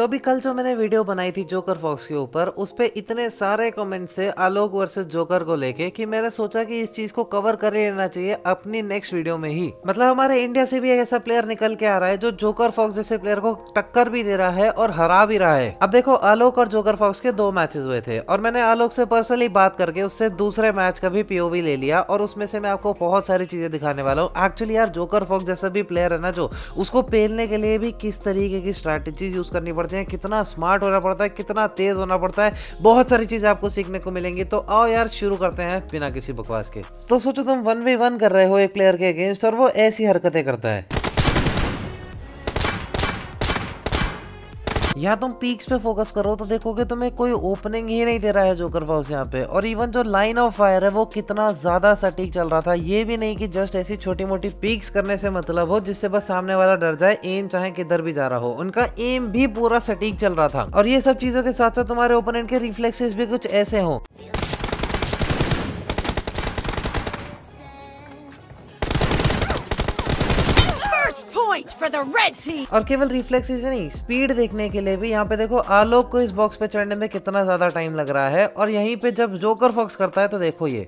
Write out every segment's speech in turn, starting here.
तो अभी कल जो मैंने वीडियो बनाई थी जोकर फॉक्स के ऊपर उस पर इतने सारे कमेंट्स थे आलोक वर्सेस जोकर को लेके कि मैंने सोचा कि इस चीज को कवर कर लेना चाहिए अपनी नेक्स्ट वीडियो में ही मतलब हमारे इंडिया से भी एक ऐसा प्लेयर निकल के आ रहा है जो जोकर फॉक्स जैसे प्लेयर को टक्कर भी दे रहा है और हरा भी रहा है अब देखो आलोक और जोकर फॉक्स के दो मैचेस हुए थे और मैंने आलोक से पर्सनली बात करके उससे दूसरे मैच का भी पीओवी ले लिया और उसमें से मैं आपको बहुत सारी चीजें दिखाने वाला हूँ एक्चुअली यार जोकर फॉक्स जैसा भी प्लेयर है ना जो उसको पेलने के लिए भी किस तरीके की स्ट्रैटेजी यूज करनी पड़ती पड़ते हैं कितना स्मार्ट होना पड़ता है कितना तेज़ होना पड़ता है बहुत सारी चीज़ें आपको सीखने को मिलेंगी तो आओ यार शुरू करते हैं बिना किसी बकवास के तो सोचो तुम वन वे वन कर रहे हो एक प्लेयर के अगेंस्ट और वो ऐसी हरकतें करता है यहाँ तुम पीक्स पे फोकस करो तो देखोगे तुम्हें कोई ओपनिंग ही नहीं दे रहा है जोकर फाउस यहाँ पे और इवन जो लाइन ऑफ फायर है वो कितना ज़्यादा सटीक चल रहा था ये भी नहीं कि जस्ट ऐसी छोटी मोटी पीक्स करने से मतलब हो जिससे बस सामने वाला डर जाए एम चाहे किधर भी जा रहा हो उनका एम भी पूरा सटीक चल रहा था और ये सब चीज़ों के साथ साथ तुम्हारे ओपोनेंट के रिफ्लेक्सेस भी कुछ ऐसे हों point for the red team. और केवल रिफ्लेक्स ही नहीं स्पीड देखने के लिए भी यहाँ पे देखो आलोक को इस बॉक्स पे चढ़ने में कितना ज्यादा टाइम लग रहा है और यहीं पे जब जोकर फॉक्स करता है तो देखो ये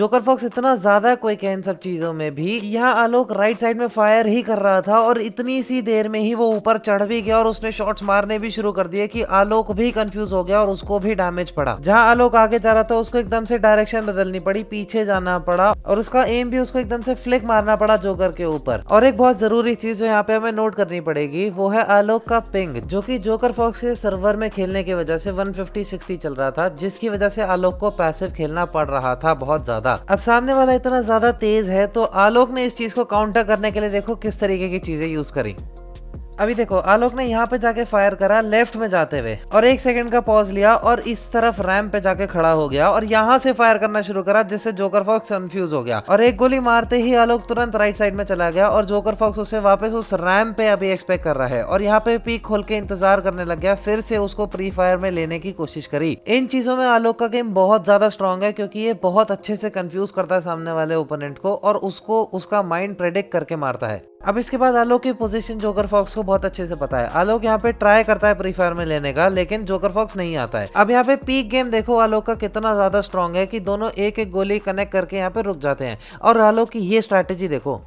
जोकर फॉक्स इतना ज्यादा क्विक है इन सब चीजों में भी यहाँ आलोक राइट साइड में फायर ही कर रहा था और इतनी सी देर में ही वो ऊपर चढ़ भी गया और उसने शॉट्स मारने भी शुरू कर दिए कि आलोक भी कंफ्यूज हो गया और उसको भी डैमेज पड़ा जहाँ आलोक आगे जा रहा था उसको एकदम से डायरेक्शन बदलनी पड़ी पीछे जाना पड़ा और उसका एम भी उसको एकदम से फ्लिक मारना पड़ा जोकर के ऊपर और एक बहुत जरूरी चीज जो यहाँ पे हमें नोट करनी पड़ेगी वो है आलोक का पिंग जो की जोकर फॉक्स के सर्वर में खेलने की वजह से वन फिफ्टी चल रहा था जिसकी वजह से आलोक को पैसिव खेलना पड़ रहा था बहुत ज्यादा था अब सामने वाला इतना ज्यादा तेज है तो आलोक ने इस चीज को काउंटर करने के लिए देखो किस तरीके की चीजें यूज करी अभी देखो आलोक ने यहाँ पे जाके फायर करा लेफ्ट में जाते हुए और एक सेकंड का पॉज लिया और इस तरफ रैम पे जाके खड़ा हो गया और यहाँ से फायर करना शुरू करा जिससे जोकर फॉक्स कंफ्यूज हो गया और एक गोली मारते ही आलोक तुरंत राइट साइड में चला गया और जोकर फॉक्स उसे वापस उस रैम पे अभी एक्सपेक्ट कर रहा है और यहाँ पे पीक खोल के इंतजार करने लग गया फिर से उसको प्री फायर में लेने की कोशिश करी इन चीजों में आलोक का गेम बहुत ज्यादा स्ट्रॉन्ग है क्योंकि ये बहुत अच्छे से कंफ्यूज करता है सामने वाले ओपोनेंट को और उसको उसका माइंड प्रेडिक्ट करके मारता है अब इसके बाद आलोक की पोजीशन जोकर फॉक्स को बहुत अच्छे से पता है आलोक यहाँ पे ट्राई करता है फ्री फायर में लेने का लेकिन जोकर फॉक्स नहीं आता है अब यहाँ पे पीक गेम देखो आलोक का कितना ज्यादा स्ट्रॉन्ग है कि दोनों एक एक गोली कनेक्ट करके यहाँ पे रुक जाते हैं और आलोक की ये स्ट्रैटेजी देखो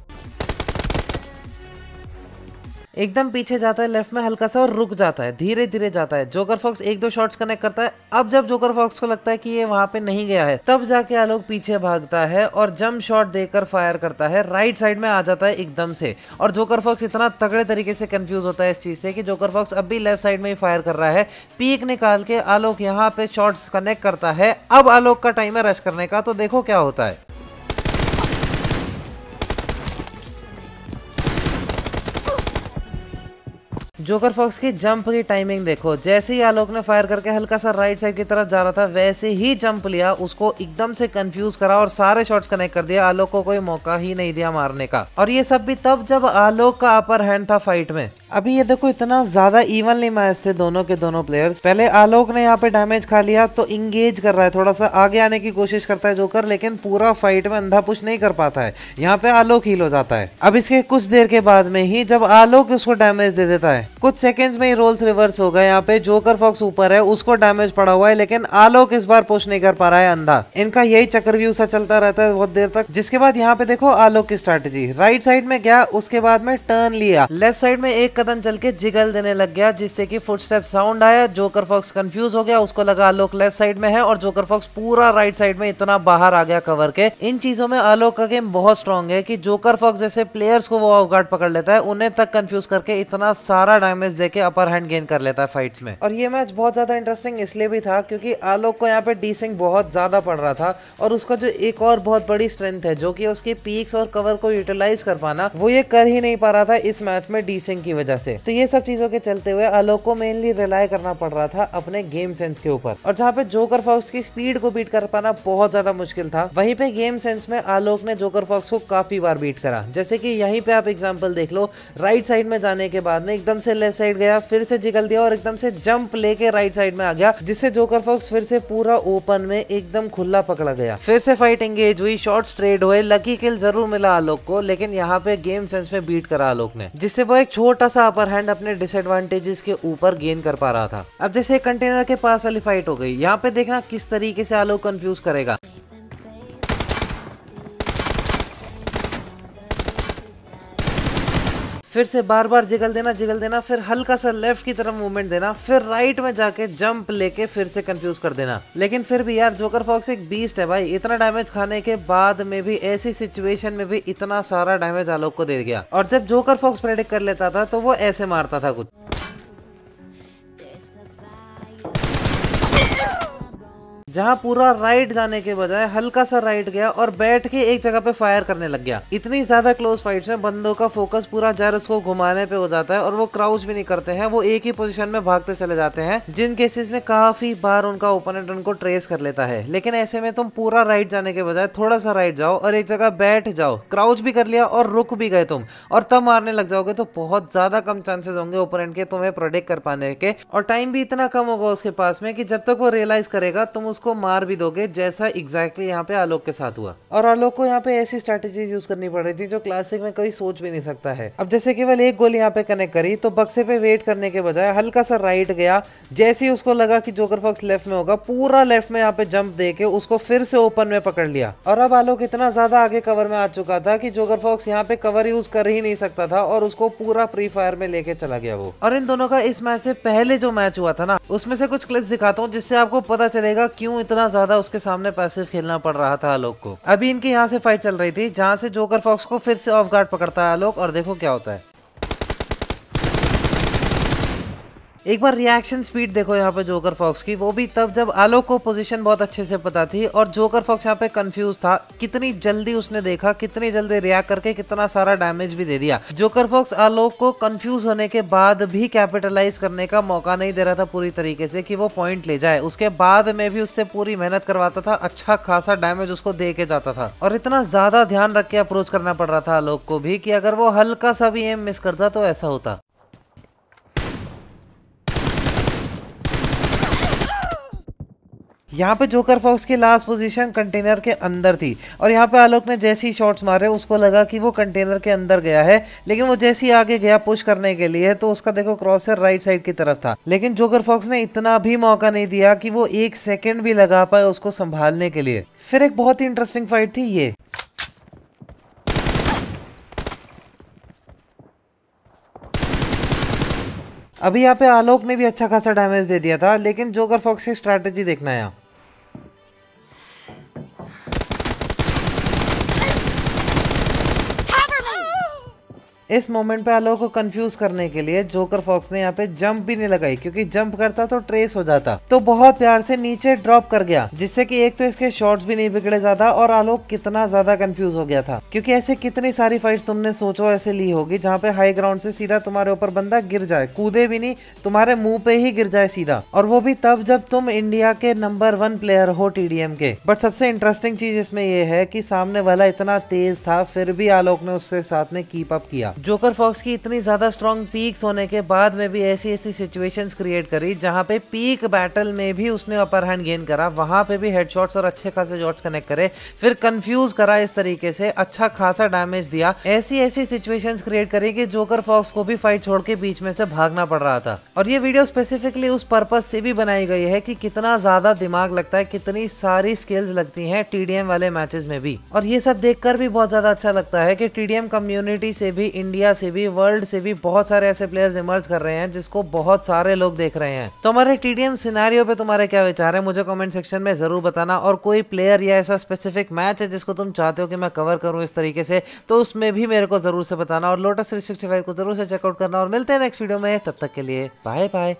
एकदम पीछे जाता है लेफ्ट में हल्का सा और रुक जाता है धीरे धीरे जाता है जोकर फॉक्स एक दो शॉट्स कनेक्ट करता है अब जब जोकर फॉक्स को लगता है कि ये वहां पे नहीं गया है तब जाके आलोक पीछे भागता है और जम शॉट देकर फायर करता है राइट साइड में आ जाता है एकदम से और जोकर फॉक्स इतना तगड़े तरीके से कंफ्यूज होता है इस चीज से कि जोकर फॉक्स अब भी लेफ्ट साइड में ही फायर कर रहा है पीक निकाल के आलोक यहाँ पे शॉर्ट्स कनेक्ट करता है अब आलोक का टाइम है रश करने का तो देखो क्या होता है जोकर फॉक्स की जंप की टाइमिंग देखो जैसे ही आलोक ने फायर करके हल्का सा राइट साइड की तरफ जा रहा था वैसे ही जंप लिया उसको एकदम से कंफ्यूज करा और सारे शॉट्स कनेक्ट कर दिया आलोक को कोई मौका ही नहीं दिया मारने का और ये सब भी तब जब आलोक का अपर हैंड था फाइट में अभी ये देखो इतना ज्यादा इवनली मैच थे दोनों के दोनों प्लेयर्स पहले आलोक ने यहाँ पे डैमेज खा लिया तो इंगेज कर रहा है थोड़ा सा आगे आने की कोशिश करता है जोकर लेकिन पूरा फाइट में अंधा पुश नहीं कर पाता है यहाँ पे आलोक हील हो जाता है अब इसके कुछ देर के बाद में ही जब आलोक उसको डैमेज दे देता है कुछ सेकेंड में ही रोल्स रिवर्स हो गए यहाँ पे जोकर फॉक्स ऊपर है उसको डैमेज पड़ा हुआ है लेकिन आलोक इस बार पुश नहीं कर पा रहा है अंधा इनका यही चक्रव्यू सा चलता रहता है बहुत देर तक जिसके बाद यहाँ पे देखो आलोक की स्ट्रेटेजी राइट साइड में गया उसके बाद में टर्न लिया लेफ्ट साइड में एक कदम चल के जिगल देने लग गया जिससे कि फुटस्टेप साउंड आया जोकर फॉक्स कंफ्यूज हो गया उसको लगा आलोक लेफ्ट साइड में है और जोकर फॉक्स पूरा राइट साइड में इतना बाहर आ गया कवर के इन चीजों में आलोक का गेम बहुत स्ट्रॉन्ग है कि जोकर फॉक्स जैसे प्लेयर्स को वो ऑफ गार्ड पकड़ लेता है उन्हें तक कंफ्यूज करके इतना सारा डैमेज देके अपर हैंड गेन कर लेता है फाइट्स में और ये मैच बहुत ज्यादा इंटरेस्टिंग इसलिए भी था क्योंकि आलोक को यहाँ पे डीसिंग बहुत ज्यादा पड़ रहा था और उसका जो एक और बहुत बड़ी स्ट्रेंथ है जो कि उसके पीक्स और कवर को यूटिलाइज कर पाना वो ये कर ही नहीं पा रहा था इस मैच में डीसिंग की वजह वजह से तो ये सब चीजों के चलते हुए आलोक को मेनली रिलाय करना पड़ रहा था अपने गेम सेंस के ऊपर और जहाँ पे जोकर फॉक्स की स्पीड को बीट कर पाना बहुत ज्यादा मुश्किल था वहीं पे गेम सेंस में आलोक ने जोकर फॉक्स को काफी बार बीट करा जैसे कि यहीं पे आप एग्जांपल देख लो राइट साइड में जाने के बाद में एकदम से लेफ्ट साइड गया फिर से जिगल दिया और एकदम से जंप लेके राइट साइड में आ गया जिससे जोकर फॉक्स फिर से पूरा ओपन में एकदम खुला पकड़ा गया फिर से फाइट एंगेज हुई शॉर्ट ट्रेड हुए लकी किल जरूर मिला आलोक को लेकिन यहाँ पे गेम सेंस में बीट करा आलोक ने जिससे वो एक छोटा सा अपर हैंड अपने डिसएडवांटेजेस के ऊपर गेन कर पा रहा था अब जैसे कंटेनर के पास वाली फाइट हो गई यहाँ पे देखना किस तरीके से आलोक कंफ्यूज करेगा फिर से बार बार जिगल देना जिगल देना फिर हल्का सा लेफ्ट की तरफ मूवमेंट देना फिर राइट में जाके जंप लेके फिर से कंफ्यूज कर देना लेकिन फिर भी यार जोकर फॉक्स एक बीस्ट है भाई इतना डैमेज खाने के बाद में भी ऐसी सिचुएशन में भी इतना सारा डैमेज आलोक को दे गया और जब जोकर फॉक्स प्रेडिक्ट कर लेता था तो वो ऐसे मारता था कुछ जहाँ पूरा राइट जाने के बजाय हल्का सा राइट गया और बैठ के एक जगह पे फायर करने लग गया इतनी ज्यादा क्लोज फाइट्स में बंदों का फोकस पूरा जारस को घुमाने पे हो जाता है और वो क्राउच भी नहीं करते हैं वो एक ही पोजीशन में भागते चले जाते हैं जिन केसेस में काफी बार उनका ओपोनेंट उनको ट्रेस कर लेता है लेकिन ऐसे में तुम पूरा राइट जाने के बजाय थोड़ा सा राइट जाओ और एक जगह बैठ जाओ क्राउच भी कर लिया और रुक भी गए तुम और तब मारने लग जाओगे तो बहुत ज्यादा कम चांसेस होंगे ओपोनेंट के तुम्हें प्रोडिक्ट कर पाने के और टाइम भी इतना कम होगा उसके पास में कि जब तक वो रियलाइज करेगा तुम उसको उसको मार भी दोगे जैसा एग्जैक्टली यहाँ पे आलोक के साथ हुआ और आलोक को यहाँ पे ऐसी स्ट्रेटेजी यूज करनी पड़ रही थी जो क्लासिक में कोई सोच भी नहीं सकता है अब जैसे केवल एक गोली यहाँ पे कनेक्ट करी तो बक्से पे वेट करने के बजाय हल्का सा राइट गया जैसे ही उसको लगा कि जोकर फॉक्स लेफ्ट में होगा पूरा लेफ्ट में यहाँ पे जंप दे के उसको फिर से ओपन में पकड़ लिया और अब आलोक इतना ज्यादा आगे कवर में आ चुका था कि जोकर फॉक्स यहाँ पे कवर यूज कर ही नहीं सकता था और उसको पूरा फ्री फायर में लेके चला गया वो और इन दोनों का इस मैच से पहले जो मैच हुआ था ना उसमें से कुछ क्लिप्स दिखाता हूँ जिससे आपको पता चलेगा क्यों क्यों इतना ज्यादा उसके सामने पैसिव खेलना पड़ रहा था आलोक को अभी इनके यहाँ से फाइट चल रही थी जहाँ से जोकर फॉक्स को फिर से ऑफ गार्ड पकड़ता है आलोक और देखो क्या होता है एक बार रिएक्शन स्पीड देखो यहाँ पे जोकर फॉक्स की वो भी तब जब आलोक को पोजीशन बहुत अच्छे से पता थी और जोकर फॉक्स यहाँ पे कंफ्यूज था कितनी जल्दी उसने देखा कितनी जल्दी रिएक्ट करके कितना सारा डैमेज भी दे दिया जोकर फॉक्स आलोक को कंफ्यूज होने के बाद भी कैपिटलाइज करने का मौका नहीं दे रहा था पूरी तरीके से कि वो पॉइंट ले जाए उसके बाद में भी उससे पूरी मेहनत करवाता था अच्छा खासा डैमेज उसको दे के जाता था और इतना ज्यादा ध्यान रख के अप्रोच करना पड़ रहा था आलोक को भी कि अगर वो हल्का सा भी एम मिस करता तो ऐसा होता यहाँ पे जोकर फॉक्स की लास्ट पोजीशन कंटेनर के अंदर थी और यहाँ पे आलोक ने जैसे ही शॉट्स मारे उसको लगा कि वो कंटेनर के अंदर गया है लेकिन वो जैसे ही आगे गया पुश करने के लिए तो उसका देखो क्रॉसर राइट साइड की तरफ था लेकिन जोकर फॉक्स ने इतना भी मौका नहीं दिया कि वो एक सेकेंड भी लगा पाए उसको संभालने के लिए फिर एक बहुत ही इंटरेस्टिंग फाइट थी ये अभी यहाँ पे आलोक ने भी अच्छा खासा डैमेज दे दिया था लेकिन जोकर फॉक्स की स्ट्रैटेजी देखना है यहाँ इस मोमेंट पे आलोक को कंफ्यूज करने के लिए जोकर फॉक्स ने यहाँ पे जंप भी नहीं लगाई क्योंकि जंप करता तो ट्रेस हो जाता तो बहुत प्यार से नीचे ड्रॉप कर गया जिससे कि एक तो इसके शॉट्स भी नहीं बिगड़े ज्यादा और आलोक कितना ज्यादा कंफ्यूज हो गया था क्योंकि ऐसे कितनी सारी फाइट्स तुमने सोचो ऐसे ली होगी जहाँ पे हाई ग्राउंड से सीधा तुम्हारे ऊपर बंदा गिर जाए कूदे भी नहीं तुम्हारे मुंह पे ही गिर जाए सीधा और वो भी तब जब तुम इंडिया के नंबर वन प्लेयर हो टीडीएम के बट सबसे इंटरेस्टिंग चीज इसमें यह है कि सामने वाला इतना तेज था फिर भी आलोक ने उसके साथ में कीप अप किया जोकर फॉक्स की इतनी ज़्यादा स्ट्रॉन्ग पीक्स होने के बाद में भी ऐसी ऐसी सिचुएशंस क्रिएट करी जहाँ पे पीक बैटल में भी उसने अपर हैंड गेन करा वहाँ पे भी हेडशॉट्स और अच्छे खासे शॉट्स कनेक्ट करे फिर कंफ्यूज करा इस तरीके से अच्छा खासा डैमेज दिया ऐसी ऐसी सिचुएशंस क्रिएट करी कि जोकर फॉक्स को भी फाइट छोड़ के बीच में से भागना पड़ रहा था और ये वीडियो स्पेसिफिकली उस पर्पज से भी बनाई गई है कि कितना ज़्यादा दिमाग लगता है कितनी सारी स्किल्स लगती हैं टीडीएम वाले मैचेस में भी और ये सब देख भी बहुत ज़्यादा अच्छा लगता है कि टीडीएम कम्युनिटी से भी इंडिया से भी वर्ल्ड से भी बहुत सारे ऐसे प्लेयर्स इमर्ज कर रहे हैं जिसको बहुत सारे लोग देख रहे हैं तो हमारे टी टीडीएम सिनारियो पे तुम्हारे क्या विचार है मुझे कमेंट सेक्शन में जरूर बताना और कोई प्लेयर या ऐसा स्पेसिफिक मैच है जिसको तुम चाहते हो कि मैं कवर करूँ इस तरीके से तो उसमें भी मेरे को जरूर से बताना और लोटस थ्री को जरूर से चेकआउट करना और मिलते हैं नेक्स्ट वीडियो में तब तक के लिए बाय बाय